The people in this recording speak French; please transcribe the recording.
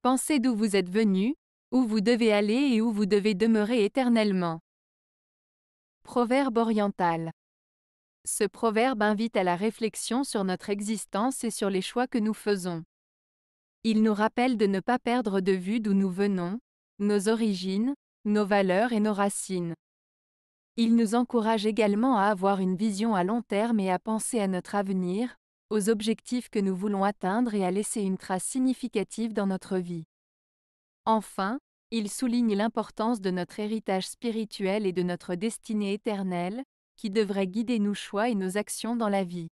Pensez d'où vous êtes venu, où vous devez aller et où vous devez demeurer éternellement. Proverbe oriental. Ce proverbe invite à la réflexion sur notre existence et sur les choix que nous faisons. Il nous rappelle de ne pas perdre de vue d'où nous venons, nos origines, nos valeurs et nos racines. Il nous encourage également à avoir une vision à long terme et à penser à notre avenir, aux objectifs que nous voulons atteindre et à laisser une trace significative dans notre vie. Enfin, il souligne l'importance de notre héritage spirituel et de notre destinée éternelle, qui devrait guider nos choix et nos actions dans la vie.